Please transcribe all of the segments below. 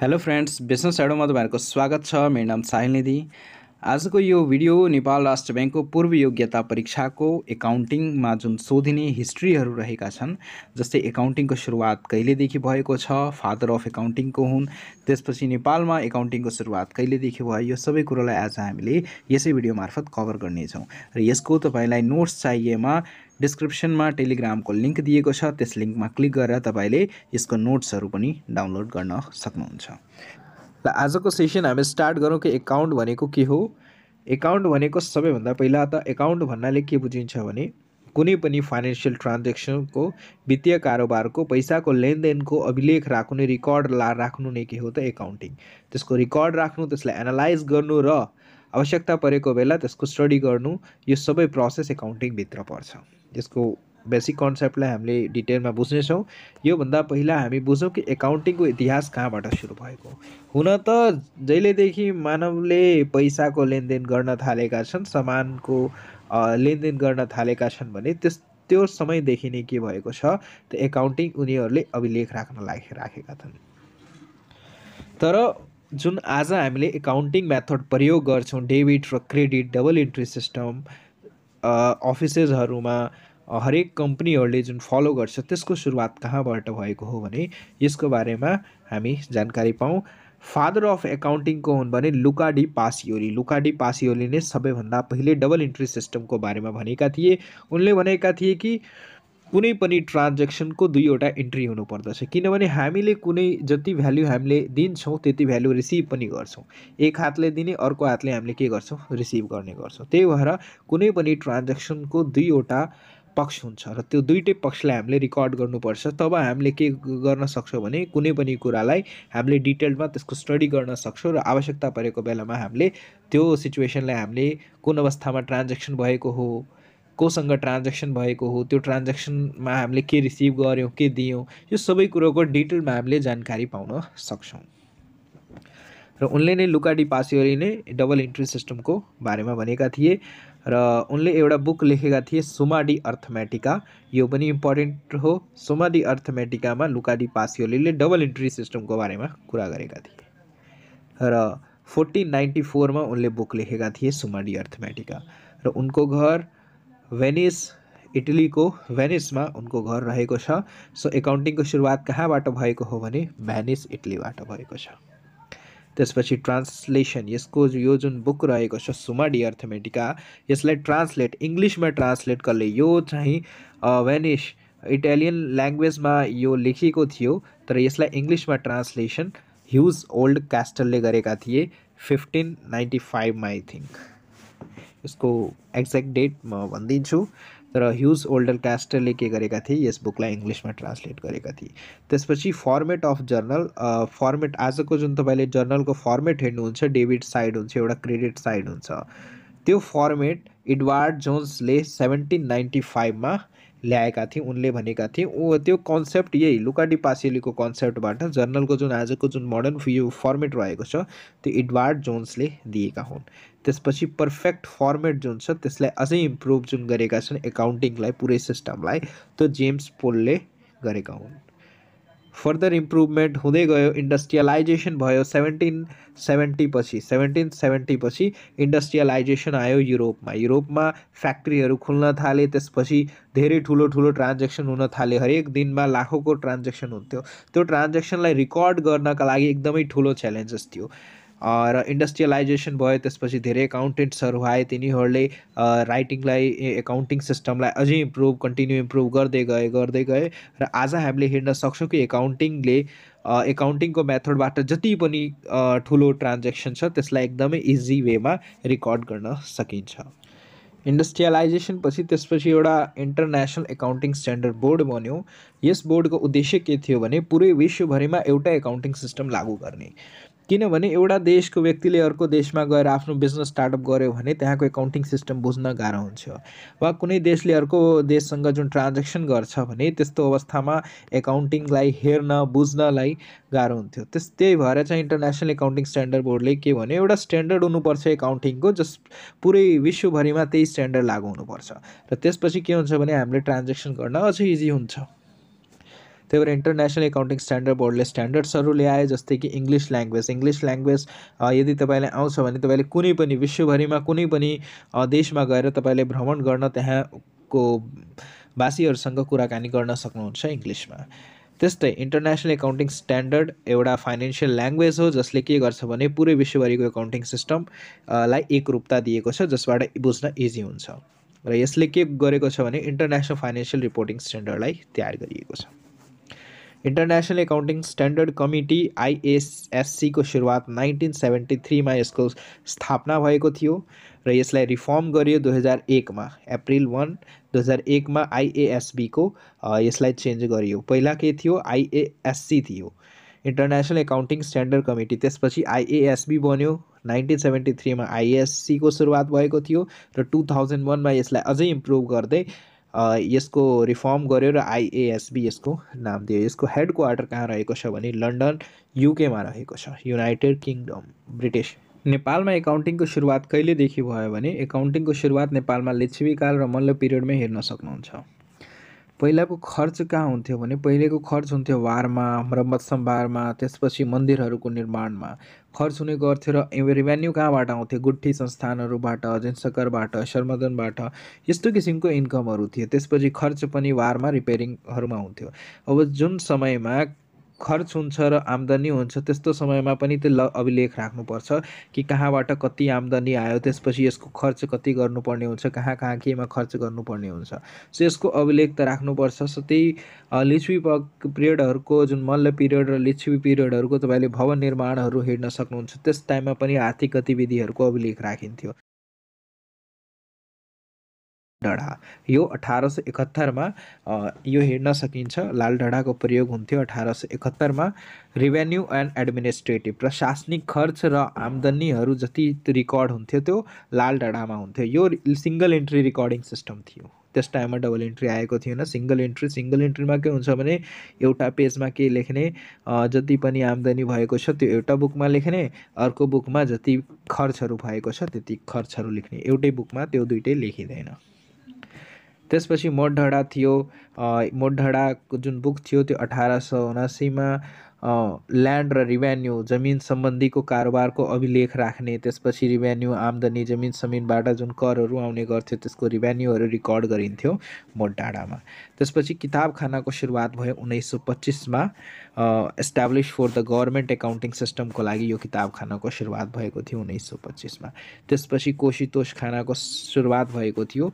hello friends business साइडोमा तपाईँहरूको स्वागत छ मेरो नाम साहिल निधि आजको यो भिडियो नेपाल राष्ट्र ब्याङ्कको पूर्व योग्यता परीक्षाको एकाउन्टिङमा जुन सोधिने हिस्ट्रीहरू रहेका छन् जस्तै एकाउन्टिङको सुरुवात कहिलेदेखि भएको छ फादर अफ एकाउन्टिङको हुन् त्यसपछि नेपालमा एकाउन्टिङको सुरुवात कहिलेदेखि भयो यो सबै कुरोलाई आज हामीले यसै भिडियो मार्फत कभर गर्नेछौँ र यसको तपाईँलाई नोट्स चाहिएमा डिस्क्रिप्सनमा टेलिग्रामको लिङ्क दिएको छ त्यस लिङ्कमा क्लिक गरेर तपाईँले यसको नोट्सहरू पनि डाउनलोड गर्न सक्नुहुन्छ र आजको सेसन हामी स्टार्ट गरौँ कि एकाउन्ट भनेको के हो एकाउन्ट भनेको सबैभन्दा पहिला त एकाउन्ट भन्नाले के बुझिन्छ भने कुनै पनि फाइनेन्सियल ट्रान्जेक्सनको वित्तीय कारोबारको पैसाको लेनदेनको अभिलेख राख्नु नै रिकर्ड ला राख्नु नै के हो त एकाउन्टिङ त्यसको रिकर्ड राख्नु त्यसलाई एनालाइज गर्नु र आवश्यकता परेको बेला त्यसको स्टडी गर्नु यो सबै प्रोसेस एकाउन्टिङभित्र पर्छ यसको बेसिक कन्सेप्टलाई हामीले डिटेलमा बुझ्नेछौँ योभन्दा पहिला हामी बुझौँ कि एकाउन्टिङको इतिहास कहाँबाट सुरु भएको हुन त जहिलेदेखि मानवले पैसाको लेनदेन गर्न थालेका छन् सामानको लेनदेन गर्न थालेका छन् भने त्यस त्यो समयदेखि नै के भएको छ त्यो एकाउन्टिङ उनीहरूले अभिलेख राख्न लागि राखेका छन् तर जुन आज हामीले एकाउन्टिङ मेथड प्रयोग गर्छौँ डेबिट र क्रेडिट डबल इन्ट्री सिस्टम अफिसेसहरूमा हरेक कम्पनीहरूले जुन फलो गर्छ त्यसको सुरुवात कहाँबाट भएको हो भने यसको बारेमा हामी जानकारी पाऊँ फादर अफ एकाउन्टिङको हुन् भने लुकाडी पासियोली लुकाडी पासियोली नै सबैभन्दा पहिले डबल इन्ट्री सिस्टमको बारेमा भनेका थिए उनले भनेका थिए कि कुनै पनि ट्रान्जेक्सनको दुईवटा इन्ट्री हुनुपर्दछ किनभने हामीले कुनै जति भ्याल्यु हामीले दिन्छौँ त्यति भ्याल्यु रिसिभ पनि गर्छौँ एक हातले दिने अर्को हातले हामीले के गर्छौँ रिसिभ गर्ने गर्छौँ त्यही भएर कुनै पनि ट्रान्जेक्सनको दुईवटा पक्ष हुन्छ र त्यो दुइटै पक्षलाई हामीले रिकर्ड गर्नुपर्छ तब हामीले के गर्न सक्छौँ भने कुनै पनि कुरालाई हामीले डिटेलमा त्यसको स्टडी गर्न सक्छौँ र आवश्यकता परेको बेलामा हामीले त्यो सिचुएसनलाई हामीले कुन अवस्थामा ट्रान्जेक्सन भएको हो कोसँग ट्रान्ज्याक्सन भएको हो त्यो ट्रान्ज्याक्सनमा हामीले के रिसिभ गऱ्यौँ के दियौँ यो सबै कुरोको डिटेलमा हामीले जानकारी पाउन सक्छौँ र उनले नै लुकाडी पासिओली नै डबल इन्ट्री सिस्टमको बारेमा भनेका थिए र उनले एउटा बुक लेखेका थिए सुमाडी अर्थमेटिका यो पनि इम्पोर्टेन्ट हो सुमाडी अर्थमेटिकामा लुकाडी पासिओलीले डबल इन्ट्री सिस्टमको बारेमा कुरा गरेका थिए र फोर्टिन नाइन्टी फोरमा उनले बुक लेखेका थिए सुमाडी अर्थमेटिका र उनको घर भेनिस इटलीको भेनिसमा उनको घर रहेको छ सो एकाउन्टिङको सुरुवात कहाँबाट भएको हो भने भेनिस इटलीबाट भएको छ त्यसपछि ट्रान्सलेसन यसको यो जुन बुक रहेको छ सुमा अर्थमेटिका यसलाई ट्रान्सलेट इङ्ग्लिसमा ट्रान्सलेट कसले यो चाहिँ भेनिस इटालियन ल्याङ्ग्वेजमा यो लेखिएको थियो तर यसलाई इङ्ग्लिसमा ट्रान्सलेसन ह्युज ओल्ड क्यास्टलले गरेका थिए फिफ्टिन नाइन्टी फाइभमा आई थिङ्क इसको एक्जैक्ट डेट म तर ह्यूज ओल्डर कैस्टर के गरेका इस बुक इंग्लिश में ट्रांसलेट गरेका थिए फर्मेट अफ जर्नल फर्मेट आज जो तब जर्नल को फर्मेट हेर्नुहुन्छ डेबिट साइड हो क्रेडिट साइड हो त्यो फर्मेट जोन्स जोन्सले सैवेन्टीन नाइन्टी फाइव में ल्याएका थियौँ उनले भनेका थिए ऊ त्यो कन्सेप्ट यही लुका को कन्सेप्टबाट जर्नलको जुन आजको जुन मोडर्न यो फर्मेट रहेको छ त्यो इडवार्ड जोन्सले दिएका हुन् त्यसपछि पर्फेक्ट फर्मेट जुन छ त्यसलाई अझै इम्प्रुभ जुन गरेका छन् एकाउन्टिङलाई पुरै सिस्टमलाई त्यो जेम्स पोलले गरेका हुन् फर्दर इंप्रुवमेंट होते गयो इंडस्ट्रियलाइजेशन भो seventeen seventy P seventeen seventy P industrialization आयो यूरोप में यूरोप में फैक्ट्री खुलना थाले ते पी धेरे ठूल ठूल ट्रांजेक्शन होना था एक दिन में लाखों को ट्रांजेक्शन होन्थ्यो तो ट्रांजेक्शन रिकॉर्ड करना का लगी एकदम ठूल चैलेंजेस थोड़ा र इन्डस्ट्रियलाइजेसन भयो त्यसपछि धेरै एकाउन्टेन्ट्सहरू आए तिनीहरूले राइटिङलाई एकाउन्टिङ सिस्टमलाई अझै इम्प्रुभ कन्टिन्यू इम्प्रुभ गर्दै गए गर्दै गए र आज हामीले हेर्न सक्छौँ कि एकाउन्टिङले एकाउन्टिङको मेथडबाट जति पनि ठुलो ट्रान्जेक्सन छ त्यसलाई एकदमै इजी वेमा रेकर्ड गर्न सकिन्छ इन्डस्ट्रियलाइजेसन पछि त्यसपछि एउटा इन्टरनेसनल एकाउन्टिङ स्ट्यान्डर्ड बोर्ड बन्यो यस बोर्डको उद्देश्य के थियो भने पुरै विश्वभरिमा एउटा एकाउन्टिङ सिस्टम लागू गर्ने किनभने एउटा देशको व्यक्तिले अर्को देशमा गएर आफ्नो बिजनेस स्टार्टअप गर्यो भने त्यहाँको एकाउन्टिङ सिस्टम बुझ्न गाह्रो हुन्छ वा कुनै देशले अर्को देशसँग जुन ट्रान्जेक्सन गर्छ भने त्यस्तो अवस्थामा एकाउन्टिङलाई हेर्न बुझ्नलाई गाह्रो हुन्थ्यो त्यस त्यही भएर चाहिँ इन्टरनेसनल एकाउन्टिङ स्ट्यान्डर्ड बोर्डले के भन्यो एउटा स्ट्यान्डर्ड हुनुपर्छ एकाउन्टिङको जस पुरै विश्वभरिमा त्यही स्ट्यान्डर्ड लागु हुनुपर्छ र त्यसपछि के हुन्छ भने हामीले ट्रान्जेक्सन गर्न अझै इजी हुन्छ त्यही भएर इन्टरनेसनल एकाउन्टिङ स्ट्यान्डर्ड बोर्डले स्ट्यान्डर्ड्सहरू ल्याए जस्तै कि इङ्ग्लिस ल्याङ्ग्वेज इङ्ग्लिस ल्याङ्ग्वेज यदि तपाईँलाई आउँछ भने तपाईँले कुनै पनि विश्वभरिमा कुनै पनि देशमा गएर तपाईँले भ्रमण गर्न त्यहाँको भाषीहरूसँग कुराकानी गर्न सक्नुहुन्छ इङ्ग्लिसमा त्यस्तै इन्टरनेसनल एकाउन्टिङ स्ट्यान्डर्ड एउटा फाइनेन्सियल ल्याङ्ग्वेज हो जसले के गर्छ भने पुरै विश्वभरिको एकाउन्टिङ सिस्टमलाई एकरूपता दिएको छ जसबाट बुझ्न इजी हुन्छ र यसले के गरेको छ भने इन्टरनेसनल फाइनेन्सियल रिपोर्टिङ स्ट्यान्डर्डलाई तयार गरिएको छ international accounting standard committee IASC को सुरुवात 1973 में इसको स्थापना भएको थियो र यसलाई रिफर्म गरियो 2001 मा अप्रिल 1 2001 मा आईएएसबी को यसलाई चेंज गरियो पहिला के थियो आईएएससी थियो इंटरनेशनल अकाउंटिंग स्टैंडर्ड कमिटी त्यसपछि बनो बन्यो सेवेन्टी थ्री में आईएससी सुरुवात भएको थियो र टु वन में यसलाई अझै इंप्रूव गर्दै यसको रिफर्म गर्यो र आइएएसबी यसको नाम दियो यसको हेड क्वार्टर कहाँ रहेको छ भने लन्डन युकेमा रहेको छ युनाइटेड किङडम ब्रिटिस नेपालमा एकाउन्टिङको सुरुवात कहिलेदेखि भयो भने एकाउन्टिङको सुरुवात नेपालमा लिच्छवीकाल र मल्ल पिरियडमै हेर्न सक्नुहुन्छ पहिलाको खर्च कहाँ हुन्थ्यो भने पहिलेको खर्च हुन्थ्यो वारमा मर्मत सम्भारमा त्यसपछि मन्दिरहरूको निर्माणमा खर्च हुने गर्थ्यो र रेभेन्यू कहाँबाट आउँथ्यो गुट्ठी संस्थानहरूबाट जनसकरबाट शर्मदनबाट यस्तो किसिमको इन्कमहरू थियो त्यसपछि खर्च पनि वारमा रिपेयरिङहरूमा हुन्थ्यो अब जुन समयमा खर्च हुन्छ र आम्दानी हुन्छ त्यस्तो समयमा पनि त्यो ल अभिलेख राख्नुपर्छ कि कहाँबाट कति आम्दानी आयो त्यसपछि यसको खर्च कति गर्नुपर्ने हुन्छ कहाँ कहाँ केमा खर्च गर्नुपर्ने हुन्छ सो यसको अभिलेख त राख्नुपर्छ सो त्यही लिच्छवी पिरियडहरूको जुन मल्ल पिरियड र लिच्छवी पिरियडहरूको तपाईँले भवन निर्माणहरू हेर्न सक्नुहुन्छ त्यस टाइममा पनि आर्थिक गतिविधिहरूको अभिलेख राखिन्थ्यो डाँडा यो अठार सय एकहत्तरमा यो हेर्न सकिन्छ लाल डाँडाको प्रयोग हुन्थ्यो अठार सय एकहत्तरमा रिभेन्यू एन्ड एडमिनिस्ट्रेटिभ प्रशासनिक खर्च र आम्दनीहरू जति रेकर्ड हुन्थ्यो त्यो लाल डाँडामा हुन्थ्यो यो सिङ्गल इन्ट्री रेकर्डिङ सिस्टम थियो त्यस टाइममा डबल इन्ट्री आएको थिएन सिङ्गल इन्ट्री सिङ्गल इन्ट्रीमा के हुन्छ भने एउटा पेजमा के लेख्ने जति पनि आम्दानी भएको छ त्यो एउटा बुकमा लेख्ने अर्को बुकमा जति खर्चहरू भएको छ त्यति खर्चहरू लेख्ने एउटै बुकमा त्यो दुइटै लेखिँदैन त्यसपछि मोडढडा थियो मोडढडाको जुन बुक थियो त्यो अठार सौ उनासीमा ल्यान्ड र रिभेन्यू जमिन सम्बन्धीको कारोबारको अभिलेख राख्ने त्यसपछि रिभेन्यू आम्दानी जमिन समिनबाट जुन करहरू आउने गर्थ्यो त्यसको रिभेन्यूहरू रेकर्ड गरिन्थ्यो मोडढाडामा त्यसपछि किताबखानाको सुरुवात भयो उन्नाइस सौ पच्चिसमा establish for the government accounting सिस्टमको लागि यो किताब खानाको सुरुवात भएको थियो उन्नाइस सौ पच्चिसमा त्यसपछि कोशितोष खानाको सुरुवात भएको थियो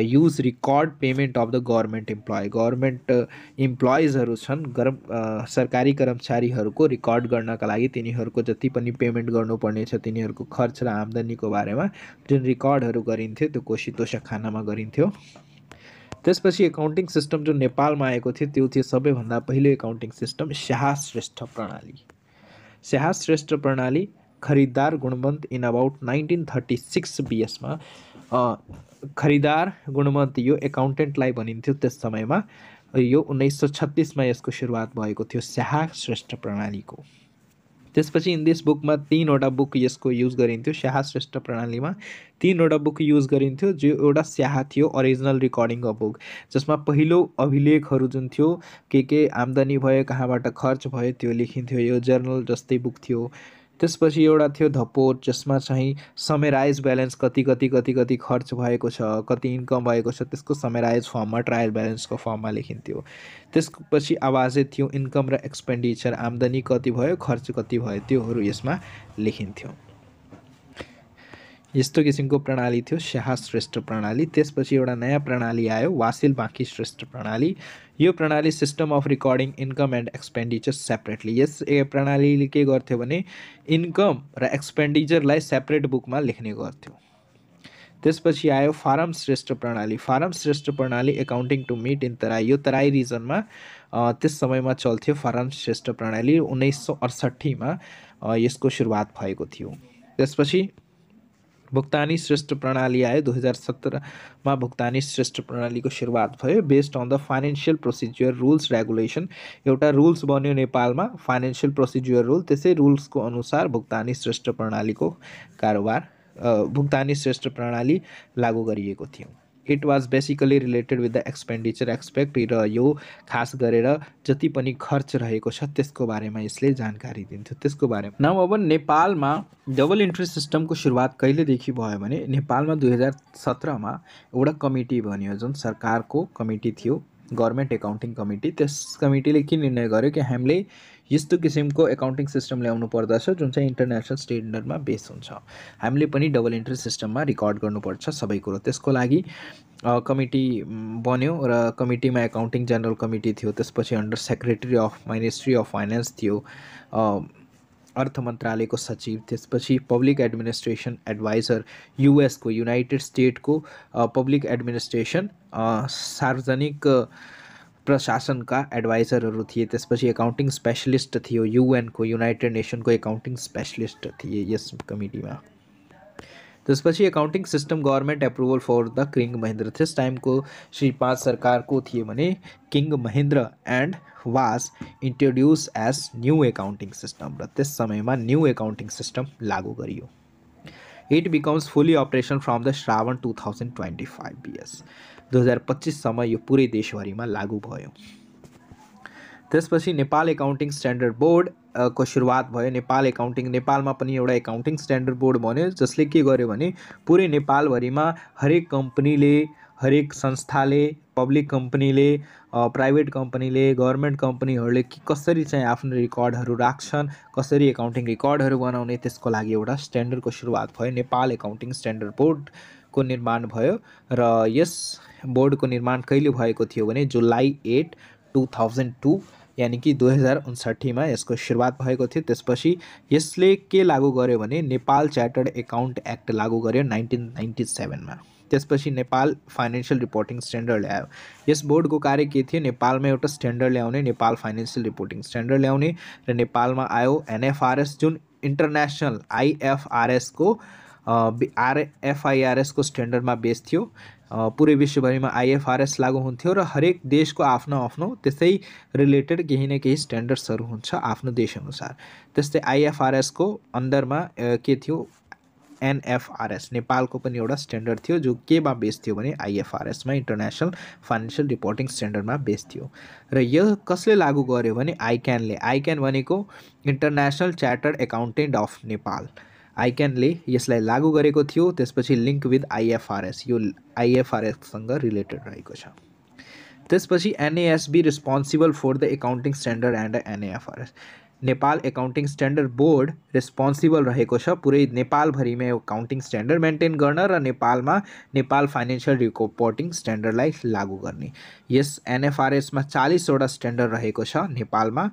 use record payment of the government employee government इम्प्लोइजहरू छन् गरम सरकारी कर्मचारीहरूको रिकर्ड गर्नका लागि तिनीहरूको जति पनि पेमेन्ट गर्नुपर्ने छ तिनीहरूको खर्च र आम्दानीको बारेमा जुन रिकर्डहरू गरिन्थ्यो त्यो कोशितोष खानामा गरिन्थ्यो त्यसपछि एकाउन्टिङ सिस्टम जुन नेपालमा आएको थियो त्यो थियो सबैभन्दा पहिलो एकाउन्टिङ सिस्टम स्याहा श्रेष्ठ प्रणाली स्याहा श्रेष्ठ प्रणाली खरिदार Gunawant in about nineteen thirty six बिएसमा खरिदार गुणवन्त यो एकाउन्टेन्टलाई भनिन्थ्यो त्यस समयमा यो उन्नाइस सौ छत्तिसमा यसको सुरुवात भएको थियो स्याहा श्रेष्ठ प्रणालीको त्यसपछि इन दिस बुकमा तिनवटा बुक यसको युज गरिन्थ्यो स्याह श्रेष्ठ प्रणालीमा तिनवटा बुक युज गरिन्थ्यो जो एउटा स्याह थियो ओरिजिनल रेकर्डिङ अफ बुक जसमा पहिलो अभिलेखहरू जुन थियो के के आम्दानी भयो कहाँबाट खर्च भयो त्यो लेखिन्थ्यो यो जर्नल जस्तै बुक थियो त्यसपछि एउटा थियो धपोट जसमा चाहिँ समेराइज ब्यालेन्स कति कति कति कति खर्च भएको छ कति इन्कम भएको छ त्यसको समेराइज फर्ममा ट्रायल ब्यालेन्सको फर्ममा लेखिन्थ्यो त्यसपछि आवाजै थियो इन्कम र एक्सपेन्डिचर आम्दानी कति भयो खर्च कति भयो त्योहरू यसमा लेखिन्थ्यो यस्तो किसिमको प्रणाली थियो शाह श्रेष्ठ प्रणाली त्यसपछि एउटा नयाँ प्रणाली आयो वासिल बाँकी श्रेष्ठ प्रणाली यो प्रणाली system of recording income and expenditure separately यस प्रणालीले के गर्थ्यो भने इन्कम र एक्सपेन्डिचरलाई सेपरेट बुकमा लेख्ने गर्थ्यो त्यसपछि आयो फारम श्रेष्ठ प्रणाली फारम श्रेष्ठ प्रणाली accounting to meet in Terai यो तराई रिजनमा त्यस समयमा चल्थ्यो फारम श्रेष्ठ प्रणाली उन्नाइस सौ अडसट्ठीमा यसको सुरुवात भएको थियो त्यसपछि भुक्तानी श्रेष्ठ प्रणाली आयो दुई हजार सत्रमा भुक्तानी श्रेष्ठ प्रणालीको सुरुवात भयो based on the financial procedure rules regulation एउटा रुल्स बन्यो नेपालमा फाइनेन्सियल प्रोसिड्युर रुल त्यसै रुल्सको अनुसार भुक्तानी श्रेष्ठ प्रणालीको कारोबार भुक्तानी श्रेष्ठ प्रणाली लागू गरिएको थियो it was basically related with the expenditure expect र यो खास गरेर जति पनि खर्च रहेको छ त्यसको बारेमा यसले जानकारी दिन्थ्यो त्यसको बारेमा नाउ अब नेपालमा डबल इन्ट्रेस्ट सिस्टमको सुरुवात कहिलेदेखि भयो भने नेपालमा दुई हजार सत्रमा एउटा कमिटी भन्यो जुन सरकारको कमिटी थियो गभर्मेन्ट एकाउन्टिङ कमिटी त्यस कमिटीले के निर्णय गर्यो कि हामीले यस्तो किसिमको एकाउन्टिङ सिस्टम ल्याउनु पर्दछ जुन चाहिँ इन्टरनेसनल स्ट्यान्डर्डमा बेस हुन्छ हामीले पनि डबल इन्ट्री सिस्टममा रेकर्ड गर्नुपर्छ सबै कुरो त्यसको लागि कमिटी बन्यो र कमिटीमा एकाउन्टिङ जेनरल कमिटी थियो त्यसपछि under secretary of ministry of finance थियो अर्थ मन्त्रालयको सचिव त्यसपछि पब्लिक एडमिनिस्ट्रेसन एडभाइजर युएसको युनाइटेड स्टेटको पब्लिक एडमिनिस्ट्रेसन सार्वजनिक प्रशासन का एडवाइज़र थिए त्यसपछि एकाउन्टिङ स्पेसलिस्ट थियो युएनको युनाइटेड नेसनको एकाउन्टिङ स्पेसलिस्ट थिए यस कमिटीमा त्यसपछि accounting system government approval for the king Mahendra त्यस टाइमको श्री पाँच सरकारको को भने king Mahendra and was introduce as new accounting system र त्यस समयमा न्यू एकाउन्टिङ सिस्टम लागू गरियो it becomes fully operation from the Shrawan two thousand twenty five एस दुई हजार पच्चिससम्म यो पुरै देशभरिमा लागू भयो त्यसपछि नेपाल एकाउन्टिङ स्ट्यान्डर्ड बोर्ड को सुरुवात भयो नेपाल एकाउन्टिङ नेपालमा पनि एउटा एकाउन्टिङ स्ट्यान्डर्ड बोर्ड बन्यो जसले के गर्यो भने पुरै नेपालभरिमा हरेक कम्पनीले हरेक संस्थाले पब्लिक कम्पनीले प्राइभेट कम्पनीले गभर्मेन्ट कम्पनीहरूले कसरी चाहिँ आफ्नो रेकर्डहरू राख्छन् कसरी एकाउन्टिङ रेकर्डहरू बनाउने त्यसको लागि एउटा स्ट्यान्डर्डको सुरुवात भयो नेपाल एकाउन्टिङ स्ट्यान्डर्ड बोर्ड को निर्माण भो रोर्ड को निर्माण कहले July eight two thousand two यानि कि दुई हजार उनसठी में इसको सुरुआत थियो त्यसपछि यसले के लागू गर्यो भने नेपाल चार्टर्ड एकाउंट एक्ट लागू गर्यो नाइन्टीन नाइन्टी सेभेनमा पीछे नेपाल रिपोर्टिंग स्टैंडर्ड लिया इस बोर्ड को कार्य के थे नेपाल में एट standard Nepal financial reporting standard लियाने र नेपालमा आयो एनएफआरएस जुन इन्टरनेसनल को आर एफआइआरएसको स्ट्यान्डर्डमा बेस थियो पुरै विश्वभरिमा आइएफआरएस लागु हुन्थ्यो र हरेक देशको आफ्नो आफ्नो त्यसै रिलेटेड केही न केही स्ट्यान्डर्ड्सहरू हुन्छ आफ्नो देशअनुसार त्यस्तै आइएफआरएसको अन्डरमा के थियो एनएफआरएस नेपालको पनि एउटा स्ट्यान्डर्ड थियो जो केमा बेस थियो भने आइएफआरएसमा इन्टरनेसनल फाइनेन्सियल रिपोर्टिङ स्ट्यान्डर्डमा बेस थियो र यो कसले लागू गर्यो भने आइक्यानले आइक्यान भनेको international chartered accountant of Nepal आइक्यानले इसलिए लागू गरेको ते त्यसपछि लिंक विथ आईएफआरएस यो आइएफआरएससँग रिलेटेड रहेको छ त्यसपछि NASB responsible for the accounting standard and NAFRS Nepal accounting standard board responsible रहेको छ पुरै नेपालभरिमा एकाउन्टिङ स्ट्यान्डर्ड मेन्टेन गर्न र नेपालमा नेपाल फाइनेन्सियल रिपोर्टिङ स्ट्यान्डर्डलाई लागू गर्ने यस एनएफआरएसमा चालिसवटा स्ट्यान्डर्ड रहेको छ नेपालमा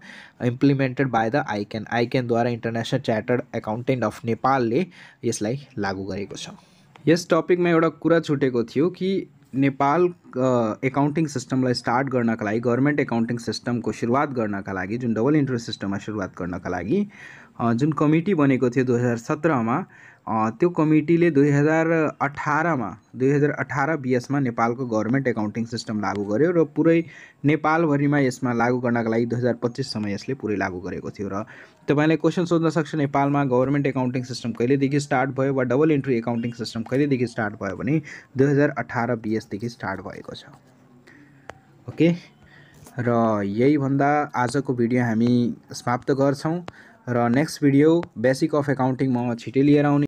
इम्प्लिमेन्टेड बाई द आइकेन आइकेनद्वारा इन्टरनेसनल च्याटर्ड एकाउन्टेन्ट अफ नेपालले यसलाई लागू गरेको छ यस टपिकमा एउटा कुरा छुटेको थियो कि नेपाल एकाउन्टिङ सिस्टमलाई स्टार्ट गर्नका लागि गभर्मेन्ट एकाउन्टिङ सिस्टमको सुरुवात गर्नका लागि जुन डबल इन्ट्रेस्ट सिस्टममा सुरुवात गर्नका लागि जुन कमिटी बनेको थियो दुई हजार सत्रमा त्यो कमिटीले दुई हजार अठारमा दुई हजार अठार बिएसमा नेपालको गभर्मेन्ट एकाउन्टिङ सिस्टम लागू गर्यो र पुरै नेपालभरिमा यसमा लागू गर्नको लागि दुई हजार पच्चिससम्म यसले पुरै लागू गरेको थियो र तपाईँले क्वेसन सोध्न सक्छ नेपालमा गभर्मेन्ट एकाउन्टिङ सिस्टम कहिलेदेखि स्टार्ट भयो वा डबल इन्ट्री एकाउन्टिङ सिस्टम कहिलेदेखि स्टार्ट भयो भने दुई हजार अठार बिएसदेखि स्टार्ट भएको छ ओके र यही भन्दा आजको भिडियो हामी समाप्त गर्छौँ र next video basic of accounting म छिटै लिएर आउने